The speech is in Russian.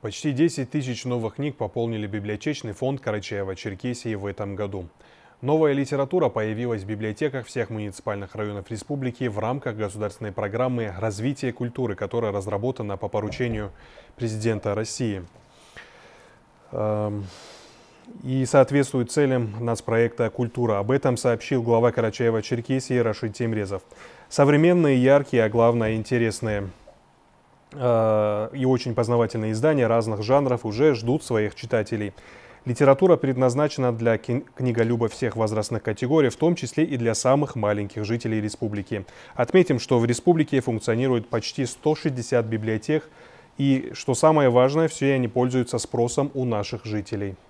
Почти 10 тысяч новых книг пополнили библиотечный фонд Карачаева-Черкесии в этом году. Новая литература появилась в библиотеках всех муниципальных районов республики в рамках государственной программы «Развитие культуры», которая разработана по поручению президента России эм, и соответствует целям нацпроекта «Культура». Об этом сообщил глава Карачаева-Черкесии Рашид Темрезов. Современные, яркие, а главное интересные – Э, и очень познавательные издания разных жанров уже ждут своих читателей. Литература предназначена для книголюба всех возрастных категорий, в том числе и для самых маленьких жителей республики. Отметим, что в республике функционирует почти 160 библиотек, и, что самое важное, все они пользуются спросом у наших жителей.